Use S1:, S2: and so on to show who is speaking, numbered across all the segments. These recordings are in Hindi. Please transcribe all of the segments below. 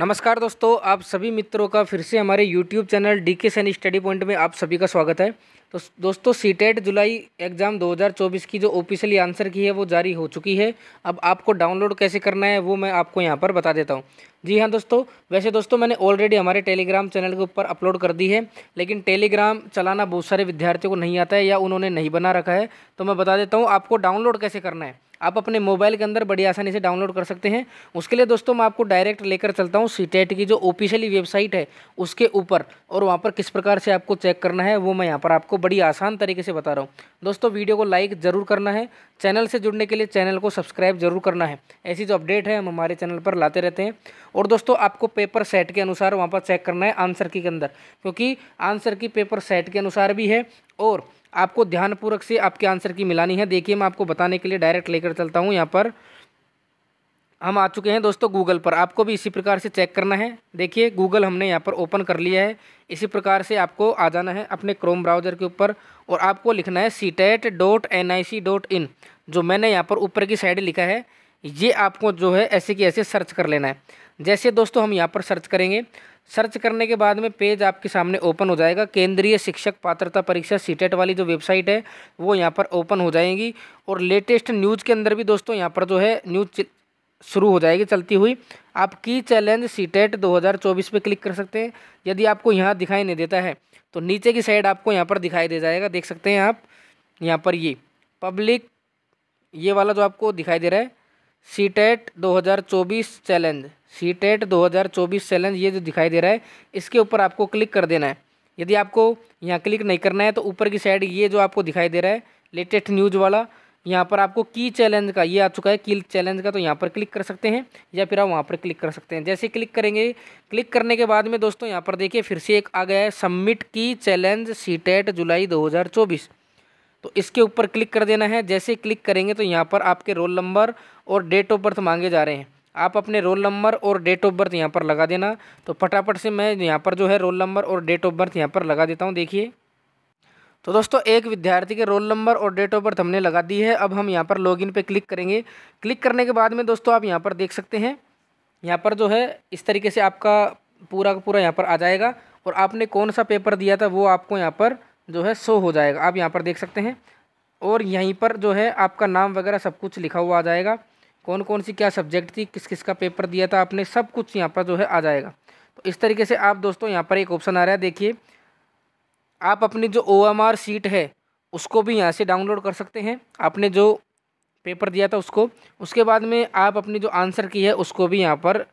S1: नमस्कार दोस्तों आप सभी मित्रों का फिर से हमारे यूट्यूब चैनल डी के सन स्टडी पॉइंट में आप सभी का स्वागत है तो दोस्तों सी टेट e जुलाई एग्ज़ाम 2024 की जो ऑफिशियली आंसर की है वो जारी हो चुकी है अब आपको डाउनलोड कैसे करना है वो मैं आपको यहाँ पर बता देता हूँ जी हाँ दोस्तों वैसे दोस्तों मैंने ऑलरेडी हमारे टेलीग्राम चैनल के ऊपर अपलोड कर दी है लेकिन टेलीग्राम चलाना बहुत सारे विद्यार्थियों को नहीं आता है या उन्होंने नहीं बना रखा है तो मैं बता देता हूँ आपको डाउनलोड कैसे करना है आप अपने मोबाइल के अंदर बड़ी आसानी से डाउनलोड कर सकते हैं उसके लिए दोस्तों मैं आपको डायरेक्ट लेकर चलता हूँ सी की जो ऑफिशियली वेबसाइट है उसके ऊपर और वहाँ पर किस प्रकार से आपको चेक करना है वो मैं यहाँ पर आपको बड़ी आसान तरीके से बता रहा हूँ दोस्तों वीडियो को लाइक ज़रूर करना है चैनल से जुड़ने के लिए चैनल को सब्सक्राइब जरूर करना है ऐसी जो अपडेट है हम हमारे चैनल पर लाते रहते हैं और दोस्तों आपको पेपर सेट के अनुसार वहाँ पर चेक करना है आंसर की के अंदर क्योंकि आंसर की पेपर सेट के अनुसार भी है और आपको ध्यानपूर्वक से आपके आंसर की मिलानी है देखिए मैं आपको बताने के लिए डायरेक्ट लेकर चलता हूँ यहाँ पर हम आ चुके हैं दोस्तों गूगल पर आपको भी इसी प्रकार से चेक करना है देखिए गूगल हमने यहाँ पर ओपन कर लिया है इसी प्रकार से आपको आ जाना है अपने क्रोम ब्राउज़र के ऊपर और आपको लिखना है C TET dot N I C dot in जो मैंने यहाँ पर ऊपर की साइड लिखा है ये आपको जो है ऐसे कि ऐसे सर्च कर लेना है जैसे दोस्तों हम यहाँ पर सर्च करेंगे सर्च करने के बाद में पेज आपके सामने ओपन हो जाएगा केंद्रीय शिक्षक पात्रता परीक्षा सीटेट e वाली जो वेबसाइट है वो यहाँ पर ओपन हो जाएगी और लेटेस्ट न्यूज़ के अंदर भी दोस्तों यहाँ पर जो है न्यूज़ शुरू हो जाएगी चलती हुई आप की चैलेंज e सीटेट 2024 पे क्लिक कर सकते हैं यदि आपको यहाँ दिखाई नहीं देता है तो नीचे की साइड आपको यहाँ पर दिखाई दे जाएगा देख सकते हैं आप यहाँ पर ये पब्लिक ये वाला जो आपको दिखाई दे रहा है हज़ार 2024 चैलेंज हज़ार 2024 चैलेंज ये जो दिखाई दे रहा है इसके ऊपर आपको क्लिक कर देना है यदि आपको यहाँ क्लिक नहीं करना है तो ऊपर की साइड ये जो आपको दिखाई दे रहा है लेटेस्ट न्यूज़ वाला यहाँ पर आपको की चैलेंज का ये आ चुका है की चैलेंज का तो यहाँ पर क्लिक कर सकते हैं या फिर आप वहाँ पर क्लिक कर सकते हैं जैसे क्लिक करेंगे क्लिक करने के बाद में दोस्तों यहाँ पर देखिए फिर से एक आ गया है सबमिट की चैलेंज सी जुलाई 2024 तो इसके ऊपर क्लिक कर देना है जैसे क्लिक करेंगे तो यहाँ पर आपके रोल नंबर और डेट ऑफ बर्थ मांगे जा रहे हैं आप अपने रोल नंबर और डेट ऑफ बर्थ यहाँ पर लगा देना तो फटाफट से मैं यहाँ पर जो है रोल नंबर और डेट ऑफ बर्थ यहाँ पर लगा देता हूँ देखिए तो दोस्तों एक विद्यार्थी के रोल नंबर और डेट ऑफ बर्थ हमने लगा दी है अब हम यहाँ पर लॉगिन पे क्लिक करेंगे क्लिक करने के बाद में दोस्तों आप यहाँ पर देख सकते हैं यहाँ पर जो है इस तरीके से आपका पूरा का पूरा यहाँ पर आ जाएगा और आपने कौन सा पेपर दिया था वो आपको यहाँ पर जो है शो हो जाएगा आप यहाँ पर देख सकते हैं और यहीं पर जो है आपका नाम वगैरह सब कुछ लिखा हुआ आ जाएगा कौन कौन सी क्या सब्जेक्ट थी किस किस का पेपर दिया था आपने सब कुछ यहाँ पर जो है आ जाएगा तो इस तरीके से आप दोस्तों यहाँ पर एक ऑप्शन आ रहा है देखिए आप अपनी जो ओ सीट है उसको भी यहाँ से डाउनलोड कर सकते हैं आपने जो पेपर दिया था उसको उसके बाद में आप अपनी जो आंसर की है उसको भी यहाँ पर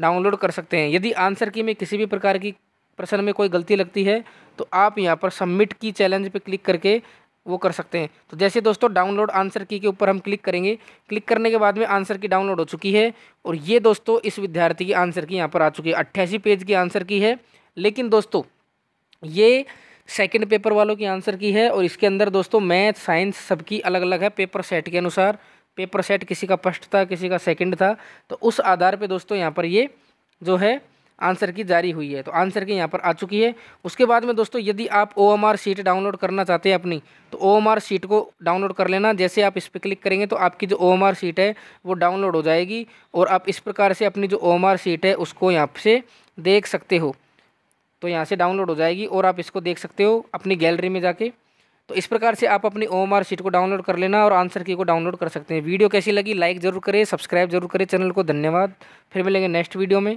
S1: डाउनलोड कर सकते हैं यदि आंसर की में किसी भी प्रकार की प्रश्न में कोई गलती लगती है तो आप यहाँ पर सबमिट की चैलेंज पर क्लिक करके वो कर सकते हैं तो जैसे दोस्तों डाउनलोड आंसर की के ऊपर हम क्लिक करेंगे क्लिक करने के बाद में आंसर की डाउनलोड हो चुकी है और ये दोस्तों इस विद्यार्थी की आंसर की यहाँ पर आ चुकी है अट्ठासी पेज की आंसर की है लेकिन दोस्तों ये सेकंड पेपर वालों की आंसर की है और इसके अंदर दोस्तों मैथ साइंस सबकी अलग अलग है पेपर सेट के अनुसार पेपर सेट किसी का फर्स्ट था किसी का सेकेंड था तो उस आधार पर दोस्तों यहाँ पर ये जो है आंसर की जारी हुई है तो आंसर की यहाँ पर आ चुकी है उसके बाद में दोस्तों यदि आप O M R sheet download करना चाहते हैं अपनी तो ओ एम आर शीट को डाउनलोड कर लेना जैसे आप इस पर क्लिक करेंगे तो आपकी जो ओ एम आर शीट है वो डाउनलोड हो जाएगी और आप इस प्रकार से अपनी जो ओ एम आर शीट है उसको यहाँ से देख सकते हो तो यहाँ से डाउनलोड हो जाएगी और आप इसको देख सकते हो अपनी गैलरी में जाके तो इस प्रकार से आप अपनी ओ शीट को डाउनलोड कर लेना और आंसर की को डाउनलोड कर सकते हैं वीडियो कैसी लगी लाइक ज़रूर करें सब्सक्राइब जरूर करें चैनल को धन्यवाद फिर मिलेंगे नेक्स्ट वीडियो में